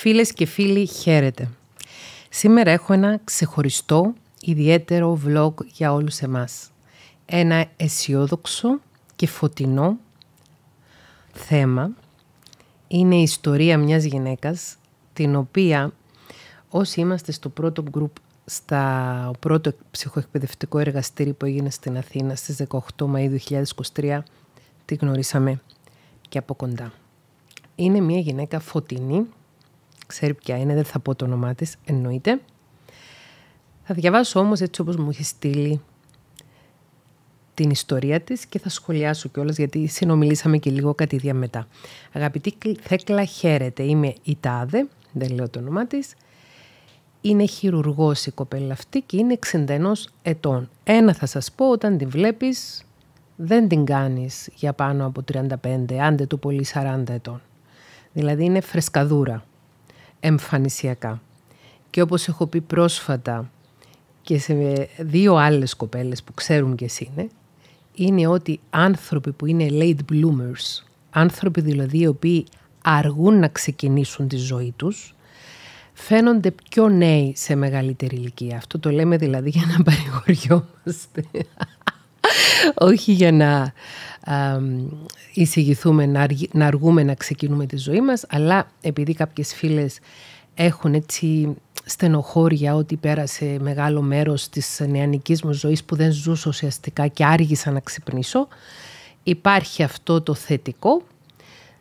Φίλες και φίλοι, χαίρετε. Σήμερα έχω ένα ξεχωριστό, ιδιαίτερο vlog για όλους εμάς. Ένα αισιόδοξο και φωτεινό θέμα. Είναι η ιστορία μιας γυναίκας, την οποία όσοι είμαστε στο πρώτο group στα πρώτο ψυχοεκπαιδευτικό εργαστήριο που έγινε στην Αθήνα στις 18 Μαΐου 2023 τη γνωρίσαμε και από κοντά. Είναι μια γυναίκα φωτεινή ξέρει ποια είναι, δεν θα πω το όνομά της, εννοείται. Θα διαβάσω όμως έτσι όπως μου έχει στείλει την ιστορία της και θα σχολιάσω κιόλας γιατί συνομιλήσαμε και λίγο κάτι διαμετά. Αγαπητή Θέκλα, χαίρετε. Είμαι η Τάδε, δεν λέω το όνομά της. Είναι χειρουργός η κοπέλα αυτή και είναι 61 ετών. Ένα θα σας πω, όταν τη βλέπεις δεν την κάνεις για πάνω από 35, άντε το πολύ 40 ετών. Δηλαδή είναι φρεσκαδούρα εμφανισιακά. Και όπως έχω πει πρόσφατα και σε δύο άλλες κοπέλες που ξέρουν και εσύ είναι, είναι ότι άνθρωποι που είναι late bloomers, άνθρωποι δηλαδή οι οποίοι αργούν να ξεκινήσουν τη ζωή τους, φαίνονται πιο νέοι σε μεγαλύτερη ηλικία. Αυτό το λέμε δηλαδή για να παρηγοριόμαστε όχι για να εισηγηθούμε, να, να αργούμε να ξεκινούμε τη ζωή μας, αλλά επειδή κάποιες φίλες έχουν έτσι στενοχώρια ότι πέρασε μεγάλο μέρος της νεανικής μου ζωής που δεν ζούσα ουσιαστικά και άργησα να ξυπνήσω, υπάρχει αυτό το θετικό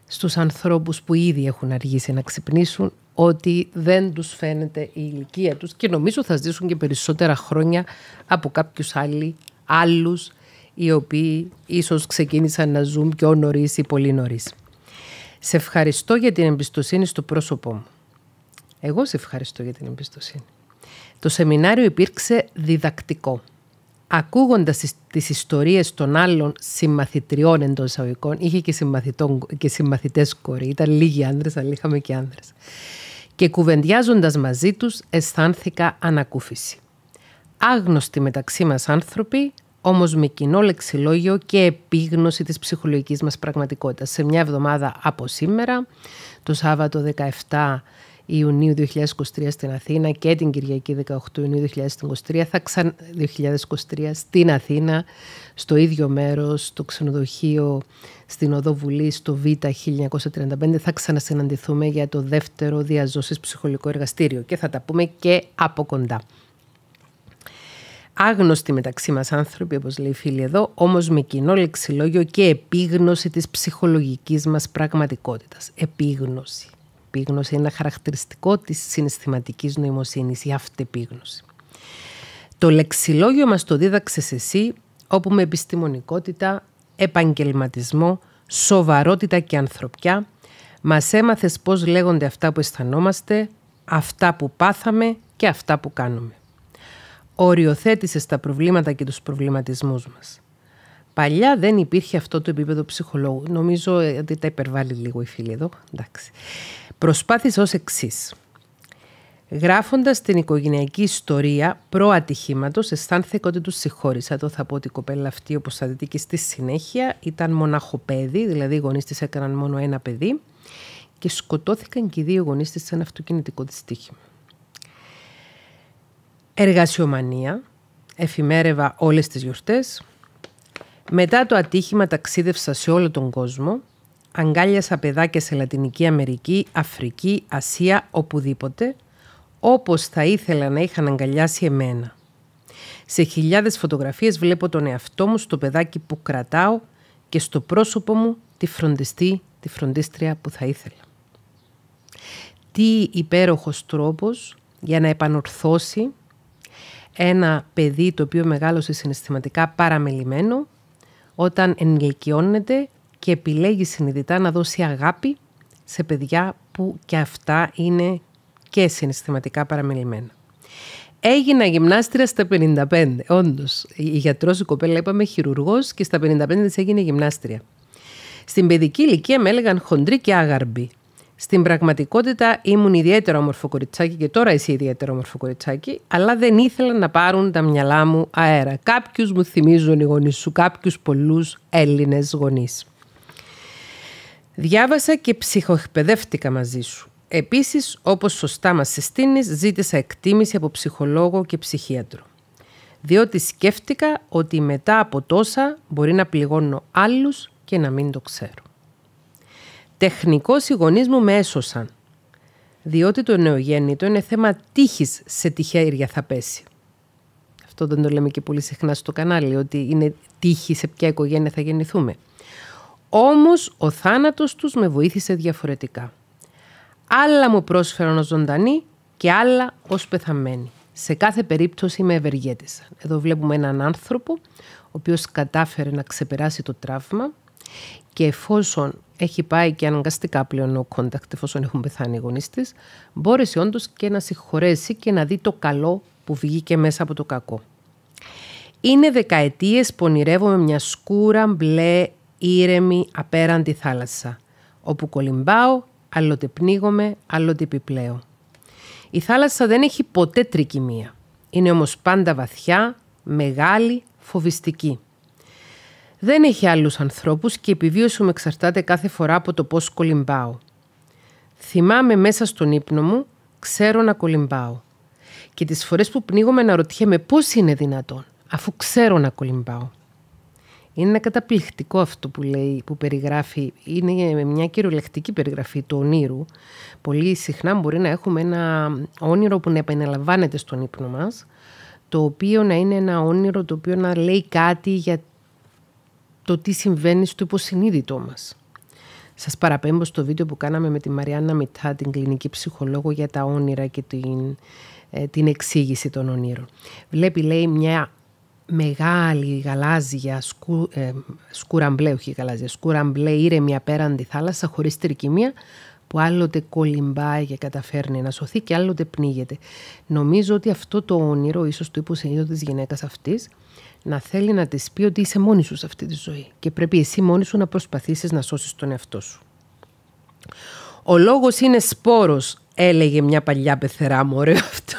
στους ανθρώπους που ήδη έχουν αργήσει να ξυπνήσουν ότι δεν τους φαίνεται η ηλικία τους και νομίζω θα ζήσουν και περισσότερα χρόνια από κάποιους άλλοι, άλλους οι οποίοι ίσως ξεκίνησαν να ζουν πιο νωρίς ή πολύ νωρίς. Σε ευχαριστώ για την εμπιστοσύνη στο πρόσωπό μου. Εγώ σε ευχαριστώ για την εμπιστοσύνη. Το σεμινάριο υπήρξε διδακτικό. Ακούγοντας τις ιστορίες των άλλων συμμαθητριών εντός εισαγωγικών, είχε και, και συμμαθητές ήταν λίγοι άνδρες, αλλά είχαμε και άνδρες. Και κουβεντιάζοντας μαζί τους αισθάνθηκα ανακούφιση. Άγνωστοι μεταξύ μας άνθρωποι, όμως με κοινό λεξιλόγιο και επίγνωση της ψυχολογικής μας πραγματικότητας. Σε μια εβδομάδα από σήμερα, το Σάββατο 17 Ιουνίου 2023 στην Αθήνα και την Κυριακή 18 Ιουνίου 2023, θα 2023 στην Αθήνα, στο ίδιο μέρος, στο ξενοδοχείο στην Οδό Βουλή, στο Β 1935, θα ξανασυναντηθούμε για το δεύτερο διαζώσεις ψυχολογικό εργαστήριο και θα τα πούμε και από κοντά άγνωστοι μεταξύ μας άνθρωποι, όπως λέει η φίλη εδώ, όμως με κοινό λεξιλόγιο και επίγνωση της ψυχολογικής μας πραγματικότητας. Επίγνωση. Επίγνωση είναι ένα χαρακτηριστικό της συναισθηματικής νοημοσύνης, η αυτεπίγνωση. Το λεξιλόγιο μας το δίδαξες εσύ, όπου με επιστημονικότητα, επαγγελματισμό, σοβαρότητα και ανθρωπιά, μας έμαθες πώς λέγονται αυτά που αισθανόμαστε, αυτά που πάθαμε και αυτά που κάνουμε οριοθέτησε στα προβλήματα και τους προβληματισμούς μας. Παλιά δεν υπήρχε αυτό το επίπεδο ψυχολόγου. Νομίζω ε, ότι τα υπερβάλλει λίγο η φίλη εδώ. Εντάξει. Προσπάθησε ως εξής. Γράφοντας την οικογενειακή ιστορία προατυχήματος, αισθάνθηκα ότι τους συγχώρησα. Το θα πω ότι η κοπέλα αυτή, όπως θα δείτε και στη συνέχεια, ήταν μοναχοπέδι, δηλαδή οι γονείς της έκαναν μόνο ένα παιδί και σκοτώθηκαν και οι δύο γονείς της σε ένα αυτοκινητικό δυστύχημα. Εργασιομανία. Εφημέρευα όλες τις γιορτές. Μετά το ατύχημα ταξίδευσα σε όλο τον κόσμο. Αγκάλιασα παιδάκια σε Λατινική Αμερική, Αφρική, Ασία, οπουδήποτε. Όπως θα ήθελα να είχαν αγκαλιάσει εμένα. Σε χιλιάδες φωτογραφίες βλέπω τον εαυτό μου στο παιδάκι που κρατάω και στο πρόσωπο μου τη φροντιστή, τη φροντίστρια που θα ήθελα. Τι υπέροχος τρόπος για να επανορθώσει ένα παιδί το οποίο μεγάλωσε συναισθηματικά παραμελημένο, όταν ενηλικιώνεται και επιλέγει συνειδητά να δώσει αγάπη σε παιδιά που και αυτά είναι και συναισθηματικά παραμελημένα. Έγινα γυμνάστρια στα 55, όντως. Η γιατρός η κοπέλα, είπαμε, χειρουργός και στα 55 της έγινε γυμνάστρια. Στην παιδική ηλικία με έλεγαν χοντρή και άγαρμπη. Στην πραγματικότητα ήμουν ιδιαίτερο όμορφο κοριτσάκι και τώρα είσαι ιδιαίτερο όμορφο κοριτσάκι, αλλά δεν ήθελα να πάρουν τα μυαλά μου αέρα. Κάποιους μου θυμίζουν οι γονείς σου, κάποιους πολλούς Έλληνες γονείς. Διάβασα και ψυχοεκπαιδεύτηκα μαζί σου. Επίσης, όπως σωστά μας συστήνεις, ζήτησα εκτίμηση από ψυχολόγο και ψυχίατρο. Διότι σκέφτηκα ότι μετά από τόσα μπορεί να πληγώνω άλλους και να μην το ξέρω. Τεχνικώς οι γονείς μου με έσωσαν. Διότι το νεογέννητο είναι θέμα τύχης σε τυχαίρια θα πέσει. Αυτό δεν το λέμε και πολύ συχνά στο κανάλι, ότι είναι τύχη σε ποια οικογένεια θα γεννηθούμε. Όμως ο θάνατος τους με βοήθησε διαφορετικά. Άλλα μου πρόσφεραν ως ζωντανή και άλλα ως πεθαμένη. Σε κάθε περίπτωση με ευεργέτησαν. Εδώ βλέπουμε έναν άνθρωπο ο οποίος κατάφερε να ξεπεράσει το τραύμα και εφόσον έχει πάει και αναγκαστικά πλέον ο κόντακτ εφόσον έχουν πεθάνει οι γονείς της, μπόρεσε όντως και να συγχωρέσει και να δει το καλό που βγήκε μέσα από το κακό. Είναι δεκαετίες που ονειρεύομαι μια σκούρα, μπλε, ήρεμη, απέραντη θάλασσα, όπου κολυμπάω, άλλοτε πνίγομαι, άλλοτε επιπλέω. Η θάλασσα δεν έχει ποτέ τρικυμία. Είναι όμως πάντα βαθιά, μεγάλη, φοβιστική. Δεν έχει άλλους ανθρώπους και η επιβίωση μου εξαρτάται κάθε φορά από το πώς κολυμπάω. Θυμάμαι μέσα στον ύπνο μου, ξέρω να κολυμπάω. Και τις φορές που πνίγομαι να ρωτιέμαι πώς είναι δυνατόν, αφού ξέρω να κολυμπάω. Είναι ένα καταπληκτικό αυτό που λέει, που περιγράφει, είναι μια κυριολεκτική περιγραφή του ονείρου. Πολύ συχνά μπορεί να έχουμε ένα όνειρο που να επαναλαμβάνεται στον ύπνο μας, το οποίο να είναι ένα όνειρο το οποίο να λέει κάτι για το τι συμβαίνει στο υποσυνείδητό μας, σας παραπέμπω στο βίντεο που κάναμε με τη Μαριάννα Μιτά, την κλινική ψυχολόγο για τα όνειρα και την, ε, την εξήγηση των ονείρων. Βλέπει, λέει, μια μεγάλη γαλάζια, σκου, ε, σκουραμπλέ, όχι γαλάζια, σκουραμπλέ ήρεμη απέραντη θάλασσα χωρίς τρικυμία, που άλλοτε κολυμπάει και καταφέρνει να σωθεί και άλλοτε πνίγεται. Νομίζω ότι αυτό το όνειρο, ίσως το υποσυνείδητο της γυναίκας αυτής, να θέλει να της πει ότι είσαι μόνη σου σε αυτή τη ζωή και πρέπει εσύ μόνη σου να προσπαθήσεις να σώσεις τον εαυτό σου. Ο λόγος είναι σπόρος, έλεγε μια παλιά πεθερά μου, ωραίο αυτό.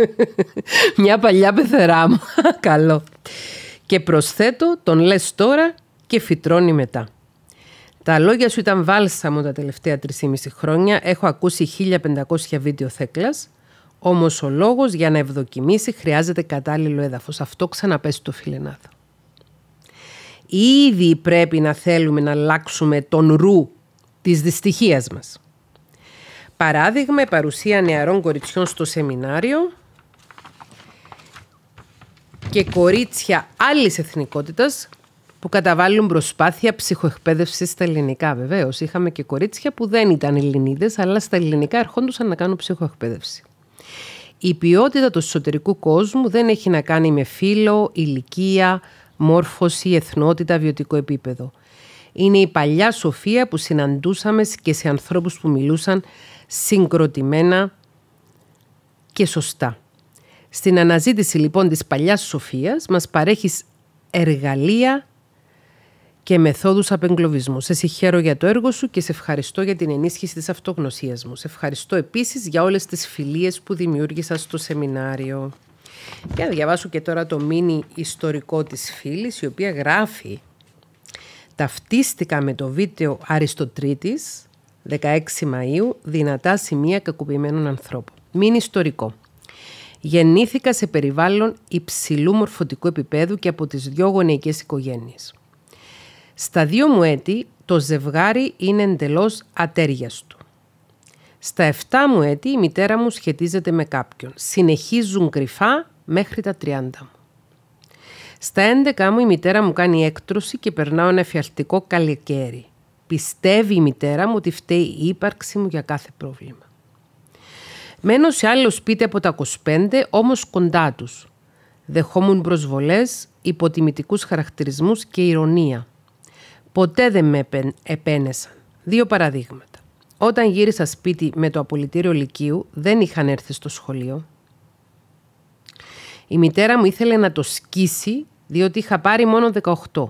μια παλιά πεθερά μου, καλό. Και προσθέτω, τον λες τώρα και φυτρώνει μετά. Τα λόγια σου ήταν βάλσα μου τα τελευταία 3,5 χρόνια. Έχω ακούσει 1500 βίντεο θέκλας. Όμως ο λόγος για να ευδοκιμήσει χρειάζεται κατάλληλο έδαφος. Αυτό ξαναπέσει το φιλενάδο. Ήδη πρέπει να θέλουμε να αλλάξουμε τον ρου της δυστυχίας μας. Παράδειγμα, η παρουσία νεαρών κοριτσιών στο σεμινάριο και κορίτσια άλλης εθνικότητας που καταβάλουν προσπάθεια ψυχοεκπαίδευσης στα ελληνικά. Βεβαίως, είχαμε και κορίτσια που δεν ήταν ελληνίδες, αλλά στα ελληνικά ερχόντουσαν να κάνουν ψυχοεκπαίδευση. Η ποιότητα του εσωτερικού κόσμου δεν έχει να κάνει με φύλλο, ηλικία, μόρφωση, εθνότητα, βιωτικό επίπεδο. Είναι η παλιά σοφία που συναντούσαμε και σε ανθρώπους που μιλούσαν συγκροτημένα και σωστά. Στην αναζήτηση λοιπόν της παλιάς σοφίας μας παρέχεις εργαλεία και μεθόδους απεγκλωβισμού. Σε συγχαίρω για το έργο σου και σε ευχαριστώ για την ενίσχυση της αυτογνωσίας μου. Σε ευχαριστώ επίσης για όλες τις φιλίες που δημιούργησα στο σεμινάριο. Για να διαβάσω και τώρα το μίνι ιστορικό της φίλης, η οποία γράφει «Ταυτίστηκα με το βίντεο Αριστοτρίτης, 16 Μαΐου, δυνατά σημεία κακοποιημένων ανθρώπων. Μίνι ιστορικό. Γεννήθηκα σε περιβάλλον υψηλού μορφωτικού επίπεδου και από τις δυο γονεϊκές οικογένειες. Στα δύο μου έτη το ζευγάρι είναι εντελώς ατέριαστο. Στα εφτά μου έτη η μητέρα μου σχετίζεται με κάποιον. Συνεχίζουν κρυφά μέχρι τα τριάντα μου. Στα έντεκα μου η μητέρα μου κάνει έκτρωση και περνάω ένα εφιαλτικό καλοκαίρι. Πιστεύει η μητέρα μου ότι φταίει η ύπαρξη μου για κάθε πρόβλημα. Μένω σε άλλο σπίτι από τα 25, όμως κοντά τους. Δεχόμουν προσβολές, υποτιμητικούς χαρακτηρισμούς και ηρωνία – Ποτέ δεν με επένεσαν. Δύο παραδείγματα. Όταν γύρισα σπίτι με το απολυτήριο Λυκείου, δεν είχαν έρθει στο σχολείο. Η μητέρα μου ήθελε να το σκίσει, διότι είχα πάρει μόνο 18.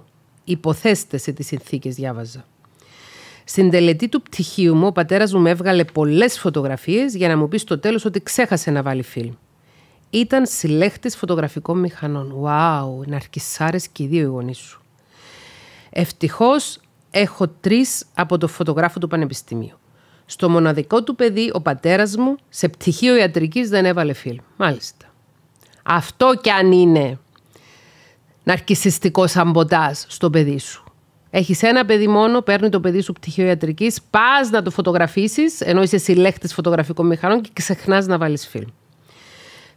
Υποθέστες σε τις συνθήκες διάβαζα. Στην τελετή του πτυχίου μου, ο πατέρας μου έβγαλε πολλές φωτογραφίες για να μου πεις στο τέλος ότι ξέχασε να βάλει φιλμ. Ήταν συλλέχτης φωτογραφικών μηχανών. Wow, αρκισάρε και οι δύο οι σου. Ευτυχώς έχω τρεις από το φωτογράφο του Πανεπιστημίου. Στο μοναδικό του παιδί ο πατέρας μου σε πτυχίο ιατρικής δεν έβαλε φιλμ. Μάλιστα. Αυτό κι αν είναι ναρκιστικό σαμποτά στο παιδί σου. Έχεις ένα παιδί μόνο, παίρνει το παιδί σου πτυχίο ιατρικής, πας να το φωτογραφίσεις, ενώ είσαι συλλέκτης φωτογραφικών μηχανών και ξεχνάς να βάλεις φιλμ.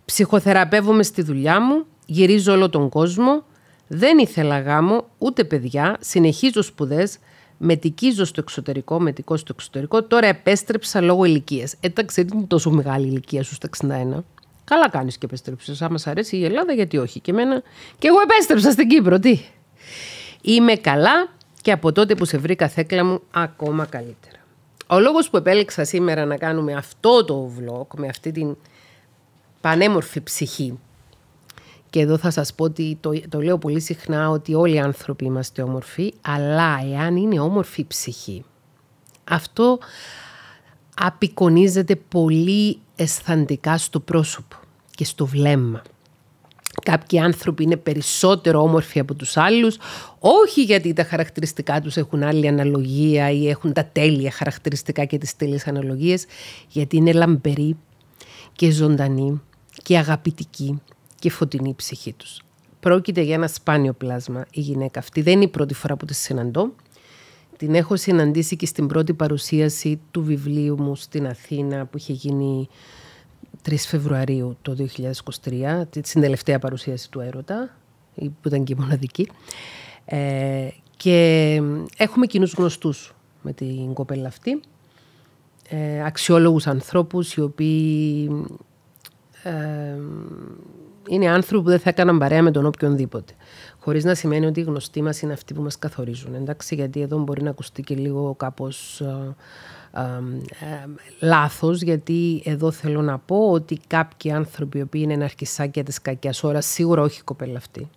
Ψυχοθεραπεύομαι στη δουλειά μου, γυρίζω όλο τον κόσμο, δεν ήθελα γάμο, ούτε παιδιά, συνεχίζω σπουδές, μετικίζω στο εξωτερικό, μετικό στο εξωτερικό. Τώρα επέστρεψα λόγω ηλικίας. Εντάξει, δεν είναι τόσο μεγάλη ηλικία σου στα 61. Καλά κάνεις και επέστρεψες. Άμα σ' αρέσει η Ελλάδα, γιατί όχι. Και εμένα. Και εγώ επέστρεψα στην Κύπρο, τι. Είμαι καλά και από τότε που σε βρήκα θέκλα μου, ακόμα καλύτερα. Ο λόγος που επέλεξα σήμερα να κάνουμε αυτό το vlog με αυτή την πανέμορφη ψυχή και εδώ θα σας πω ότι το, το λέω πολύ συχνά ότι όλοι οι άνθρωποι είμαστε όμορφοι, αλλά εάν είναι όμορφη η ψυχή, αυτό απεικονίζεται πολύ αισθαντικά στο πρόσωπο και στο βλέμμα. Κάποιοι άνθρωποι είναι περισσότερο όμορφοι από τους άλλους, όχι γιατί τα χαρακτηριστικά τους έχουν άλλη αναλογία ή έχουν τα τέλεια χαρακτηριστικά και τις τέλειες αναλογίες, γιατί είναι λαμπεροί και ζωντανοί και αγαπητικοί και φωτεινή ψυχή τους. Πρόκειται για ένα σπάνιο πλάσμα η γυναίκα αυτή. Δεν είναι η πρώτη φορά που τη συναντώ. Την έχω συναντήσει και στην πρώτη παρουσίαση του βιβλίου μου στην Αθήνα που είχε γίνει 3 Φεβρουαρίου το 2023, τη τελευταία παρουσίαση του Έρωτα, που ήταν και η μοναδική. Ε, και έχουμε κοινούς γνωστούς με την κοπέλα αυτή. Ε, αξιόλογους ανθρώπους οι οποίοι ε, είναι άνθρωποι που δεν θα έκαναν παρέα με τον οποιονδήποτε. Χωρίς να σημαίνει ότι οι γνωστοί μας είναι αυτοί που μας καθορίζουν. Εντάξει, γιατί εδώ μπορεί να ακουστεί και λίγο κάπως λάθο, ε, ε, ε, λάθος γιατί εδώ θέλω να πω ότι κάποιοι άνθρωποι οι οποίοι είναι αρχισάκια της κακιάς ώρας, σίγουρα όχι η κοπέλα αυτή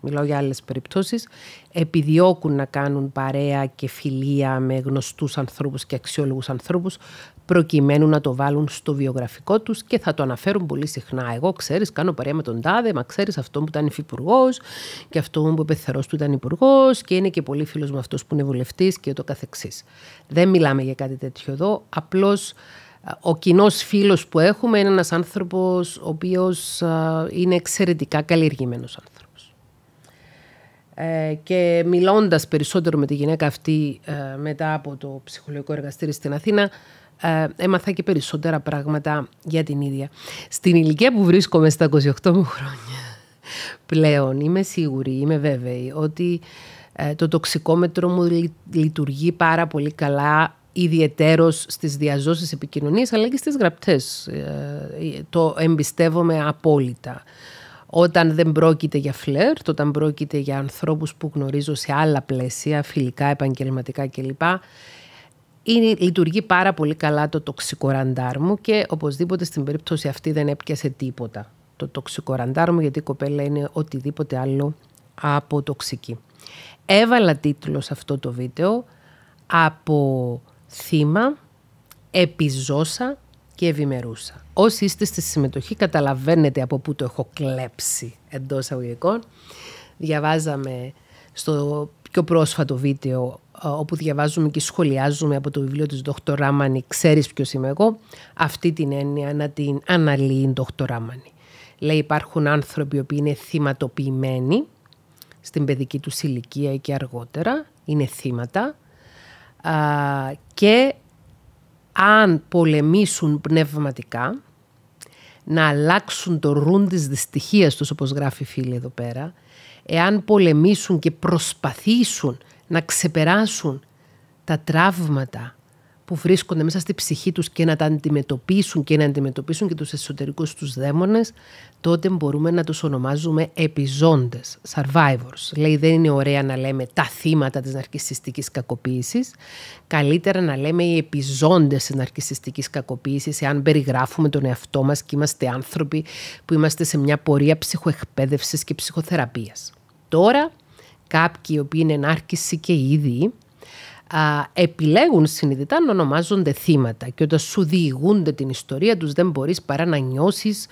μιλάω για άλλες περιπτώσεις, επιδιώκουν να κάνουν παρέα και φιλία με γνωστούς ανθρώπους και αξιόλογους ανθρώπους, προκειμένου να το βάλουν στο βιογραφικό τους και θα το αναφέρουν πολύ συχνά. Εγώ ξέρεις, κάνω παρέα με τον Τάδε, μα ξέρεις αυτόν που ήταν υφυπουργός και αυτόν που επεθερός του ήταν υπουργός και είναι και πολύ φίλος με αυτός που είναι βουλευτής και το καθεξής. Δεν μιλάμε για κάτι τέτοιο εδώ, απλώς ο κοινός φίλος που έχουμε είναι ένας άνθρωπος ο οποίος είναι εξαιρετικά καλλιεργημένος άνθρωπος. Ε, και μιλώντας περισσότερο με τη γυναίκα αυτή ε, μετά από το ψυχολογικό εργαστήριο στην Αθήνα, ε, έμαθα και περισσότερα πράγματα για την ίδια. Στην ηλικία που βρίσκομαι στα 28 μου χρόνια πλέον, είμαι σίγουρη, είμαι βέβαιη ότι το τοξικόμετρο μου λειτουργεί πάρα πολύ καλά ιδιαιτέρως στις διαζώσεις επικοινωνίας αλλά και στις γραπτές. Το εμπιστεύομαι απόλυτα όταν δεν πρόκειται για φλερτ, όταν πρόκειται για ανθρώπους που γνωρίζω σε άλλα πλαίσια, φιλικά, επαγγελματικά κλπ. Είναι, λειτουργεί πάρα πολύ καλά το τοξικό ραντάρ μου και οπωσδήποτε στην περίπτωση αυτή δεν έπιασε τίποτα το τοξικό ραντάρ μου γιατί η κοπέλα είναι οτιδήποτε άλλο από τοξική. Έβαλα τίτλο σε αυτό το βίντεο από θύμα, επιζώσα και ευημερούσα. Όσοι είστε στη συμμετοχή καταλαβαίνετε από πού το έχω κλέψει εντός αγωγικών. Διαβάζαμε στο πιο πρόσφατο βίντεο όπου διαβάζουμε και σχολιάζουμε από το βιβλίο της Δόκτωρ Ράμανη «Ξέρεις ποιος είμαι εγώ» αυτή την έννοια να την αναλύει η Δόκτωρ Ράμανη. Λέει υπάρχουν άνθρωποι που είναι θυματοποιημένοι στην παιδική τους ηλικία και αργότερα, είναι θύματα και αν πολεμήσουν πνευματικά, να αλλάξουν το ρούν της δυστυχίας τους, όπως γράφει η φίλη εδώ πέρα, εάν πολεμήσουν και προσπαθήσουν να ξεπεράσουν τα τραύματα που βρίσκονται μέσα στη ψυχή τους και να τα αντιμετωπίσουν και να αντιμετωπίσουν και τους εσωτερικούς τους δαίμονες, τότε μπορούμε να τους ονομάζουμε επιζώντες, survivors. Λέει δεν είναι ωραία να λέμε τα θύματα της ναρκισιστικής κακοποίησης, καλύτερα να λέμε οι επιζώντες της ναρκισιστικής κακοποίησης, εάν περιγράφουμε τον εαυτό μας και είμαστε άνθρωποι που είμαστε σε μια πορεία ψυχοεκπαίδευσης και ψυχοθεραπείας. Τώρα, κάποιοι οι οποίοι είναι νάρκισοι και ήδη, επιλέγουν συνειδητά να ονομάζονται θύματα και όταν σου διηγούνται την ιστορία τους δεν μπορείς παρά να νιώσεις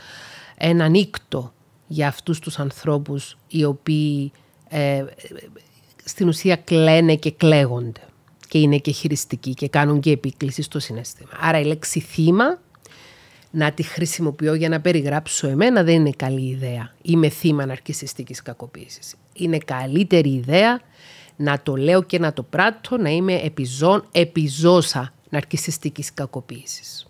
έναν για αυτούς τους ανθρώπους οι οποίοι ε, στην ουσία κλαίνε και κλαίγονται και είναι και χειριστικοί και κάνουν και επίκληση στο συνέστημα. Άρα η λέξη θύμα να τη χρησιμοποιώ για να περιγράψω εμένα δεν είναι καλή ιδέα. Είμαι θύμα αναρκησιστικής κακοποίησης. Είναι καλύτερη ιδέα να το λέω και να το πράττω, να είμαι επιζών, επιζώσα ναρκισιστικής κακοποίησης.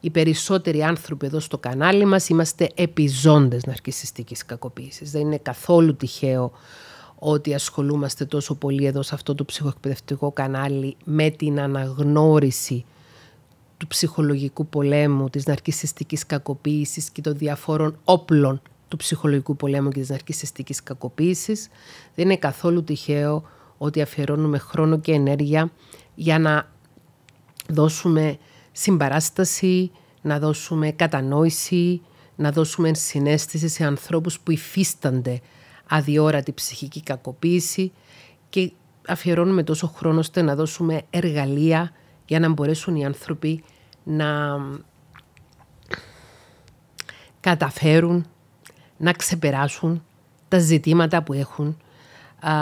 Οι περισσότεροι άνθρωποι εδώ στο κανάλι μας είμαστε επιζώντες ναρκισιστικής κακοποίησης. Δεν είναι καθόλου τυχαίο ότι ασχολούμαστε τόσο πολύ εδώ σε αυτό το ψυχοεκπαιδευτικό κανάλι με την αναγνώριση του ψυχολογικού πολέμου, της ναρκισιστικής κακοποίησης και των διαφόρων όπλων του ψυχολογικού πολέμου και της ναρκισιστικής κακοποίησης. Δεν είναι καθόλου τυχαίο ότι αφιερώνουμε χρόνο και ενέργεια για να δώσουμε συμπαράσταση, να δώσουμε κατανόηση, να δώσουμε συνέστηση σε ανθρώπους που υφίστανται αδιόρατη ψυχική κακοποίηση και αφιερώνουμε τόσο χρόνο ώστε να δώσουμε εργαλεία για να μπορέσουν οι άνθρωποι να καταφέρουν να ξεπεράσουν τα ζητήματα που έχουν α,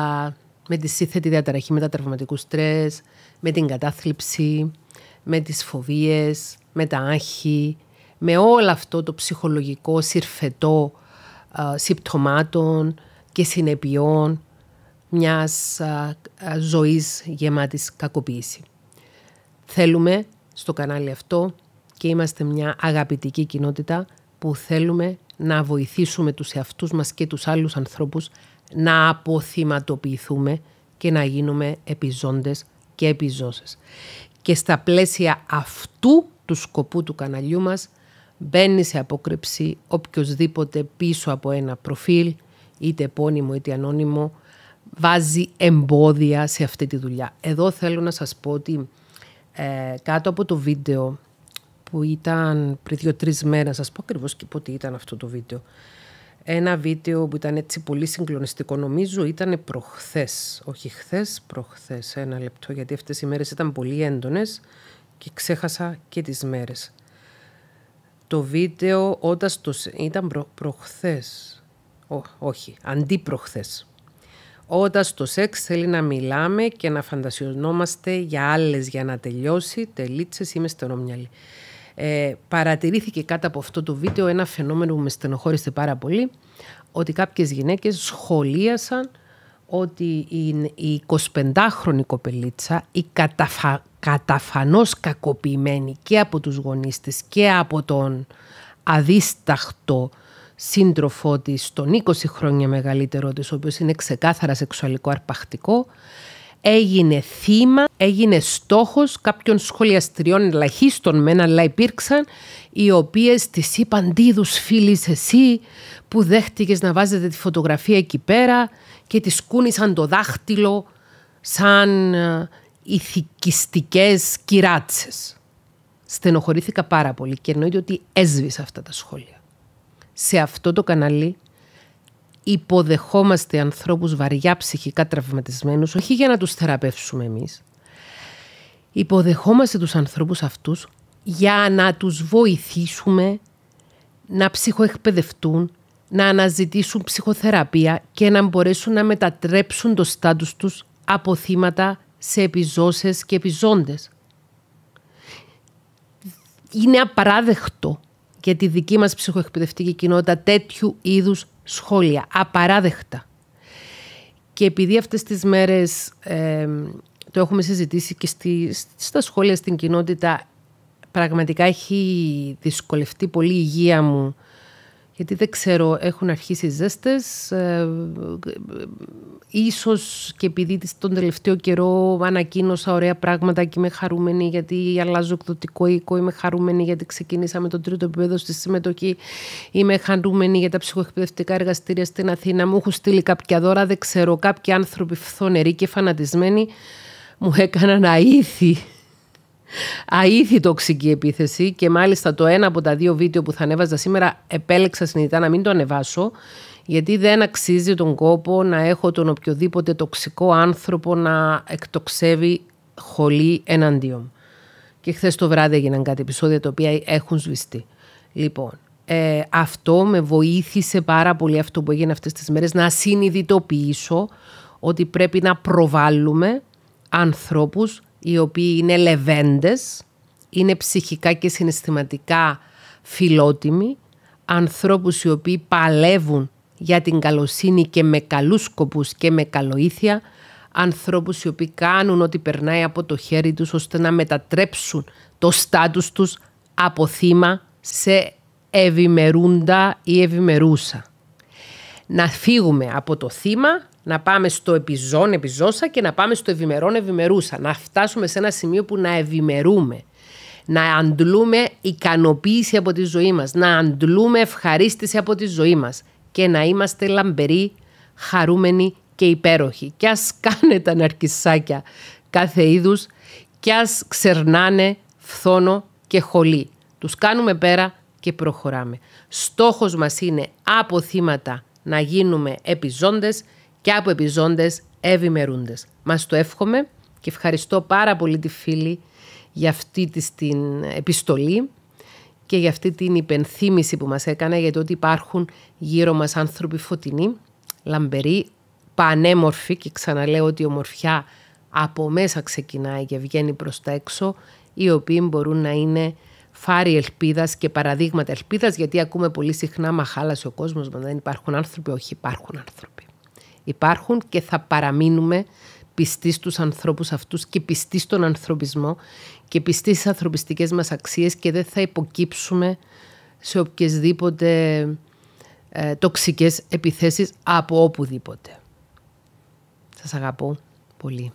με τη σύνθετη διαταραχή μετατραυματικού στρες, με την κατάθλιψη, με τις φοβίες, με τα άγχη, με όλο αυτό το ψυχολογικό συρφετό συμπτωμάτων και συνεπειών μιας α, ζωής γεμάτης κακοποίηση. Θέλουμε στο κανάλι αυτό και είμαστε μια αγαπητική κοινότητα που θέλουμε να βοηθήσουμε τους εαυτούς μας και τους άλλους ανθρώπους να αποθυματοποιηθούμε και να γίνουμε επιζώντες και επιζώσες. Και στα πλαίσια αυτού του σκοπού του καναλιού μας μπαίνει σε απόκρυψη οποιοδήποτε πίσω από ένα προφίλ, είτε επώνυμο είτε ανώνυμο, βάζει εμπόδια σε αυτή τη δουλειά. Εδώ θέλω να σας πω ότι ε, κάτω από το βίντεο που ήταν πριν δύο-τρει μέρε, σα πω ακριβώς και πότε ήταν αυτό το βίντεο. Ένα βίντεο που ήταν έτσι πολύ συγκλονιστικό, νομίζω ήταν προχθές. Όχι χθες, προχθές. Ένα λεπτό, γιατί αυτές οι μέρες ήταν πολύ έντονες και ξέχασα και τις μέρες. Το βίντεο όταν το... ήταν προ... προχθές, Όχι, όχι, αντίπροχθες. Όταν στο σεξ θέλει να μιλάμε και να φαντασιωνόμαστε για άλλες για να τελειώσει, τελίτσες είμαι στενόμυαλη ε, παρατηρήθηκε κάτω από αυτό το βίντεο ένα φαινόμενο που με στενοχώρησε πάρα πολύ, ότι κάποιες γυναίκες σχολίασαν ότι η 25χρονη κοπελίτσα, η καταφα... καταφανώς κακοποιημένη και από τους γονείς της και από τον αδίσταχτο σύντροφό της, τον 20 χρόνια μεγαλύτερο της, ο οποίος είναι ξεκάθαρα σεξουαλικό αρπακτικό, έγινε θύμα, έγινε στόχος κάποιων σχολιαστριών ελαχίστων μεν, αλλά υπήρξαν οι οποίες τις είπαν τι είδους φίλης εσύ που δέχτηκες να βάζετε τη φωτογραφία εκεί πέρα και τις κούνησαν το δάχτυλο σαν ε, ηθικιστικές κυράτσες. Στενοχωρήθηκα πάρα πολύ και εννοείται ότι έσβησα αυτά τα σχόλια. Σε αυτό το κανάλι υποδεχόμαστε ανθρώπους βαριά ψυχικά τραυματισμένους, όχι για να τους θεραπεύσουμε εμείς. Υποδεχόμαστε τους ανθρώπους αυτούς για να τους βοηθήσουμε να ψυχοεκπαιδευτούν, να αναζητήσουν ψυχοθεραπεία και να μπορέσουν να μετατρέψουν το στάτους τους από θύματα σε επιζώσες και επιζώντες. Είναι απαράδεκτο για τη δική μας ψυχοεκπαιδευτική κοινότητα τέτοιου είδους σχόλια, απαράδεκτα. Και επειδή αυτές τις μέρες το έχουμε συζητήσει και στη, στα σχόλια στην κοινότητα, πραγματικά έχει δυσκολευτεί πολύ η υγεία μου γιατί δεν ξέρω, έχουν αρχίσει οι ζέστες. Ε, ίσως και επειδή τον τελευταίο καιρό ανακοίνωσα ωραία πράγματα και είμαι χαρούμενη γιατί αλλάζω εκδοτικό οίκο, είμαι χαρούμενη γιατί ξεκινήσαμε με τον τρίτο επίπεδο στη συμμετοχή, είμαι χαρούμενη για τα ψυχοεκπαιδευτικά εργαστήρια στην Αθήνα, μου έχουν στείλει κάποια δώρα, δεν ξέρω, κάποιοι άνθρωποι φθονεροί και φανατισμένοι μου έκαναν αήθη αήθη τοξική επίθεση και μάλιστα το ένα από τα δύο βίντεο που θα ανέβαζα σήμερα επέλεξα συνειδητά να μην το ανεβάσω γιατί δεν αξίζει τον κόπο να έχω τον οποιοδήποτε τοξικό άνθρωπο να εκτοξεύει χολή εναντίον. Και χθες το βράδυ έγιναν κάτι επεισόδια τα οποία έχουν σβηστεί. Λοιπόν, ε, αυτό με βοήθησε πάρα πολύ αυτό που έγινε αυτές τις μέρες να συνειδητοποιήσω ότι πρέπει να προβάλλουμε ανθρώπους οι οποίοι είναι λεβέντες, είναι ψυχικά και συναισθηματικά φιλότιμοι, ανθρώπους οι οποίοι παλεύουν για την καλοσύνη και με καλούς σκοπούς και με καλοήθεια, ανθρώπους οι οποίοι κάνουν ό,τι περνάει από το χέρι τους ώστε να μετατρέψουν το στάτους τους από θύμα σε ευημερούντα ή ευημερούσα να φύγουμε από το θύμα, να πάμε στο επιζών επιζώσα και να πάμε στο ευημερών ευημερούσα. Να φτάσουμε σε ένα σημείο που να ευημερούμε. Να αντλούμε ικανοποίηση από τη ζωή μας. Να αντλούμε ευχαρίστηση από τη ζωή μας. Και να είμαστε λαμπεροί, χαρούμενοι και υπέροχοι. Κι ας κάνε τα ναρκισάκια κάθε είδους κι ας ξερνάνε φθόνο και χολή. Τους κάνουμε πέρα και προχωράμε. Στόχος μας είναι από θύματα να γίνουμε επιζώντες και από επιζώντες ευημερούντες. Μας το εύχομαι και ευχαριστώ πάρα πολύ τη φίλη για αυτή της την επιστολή και για αυτή την υπενθύμηση που μας έκανε για το ότι υπάρχουν γύρω μας άνθρωποι φωτεινοί, λαμπεροί, πανέμορφοι και ξαναλέω ότι η ομορφιά από μέσα ξεκινάει και βγαίνει προς τα έξω, οι οποίοι μπορούν να είναι φάρει ελπίδας και παραδείγματα ελπίδας, γιατί ακούμε πολύ συχνά μα χάλασε ο κόσμος, μα δεν υπάρχουν άνθρωποι. Όχι, υπάρχουν άνθρωποι. Υπάρχουν και θα παραμείνουμε πιστοί στους ανθρώπους αυτούς και πιστοί στον ανθρωπισμό και πιστοί στις ανθρωπιστικές μας αξίες και δεν θα υποκύψουμε σε οποιασδήποτε ε, τοξικές επιθέσεις από όπουδήποτε. Σας αγαπώ πολύ.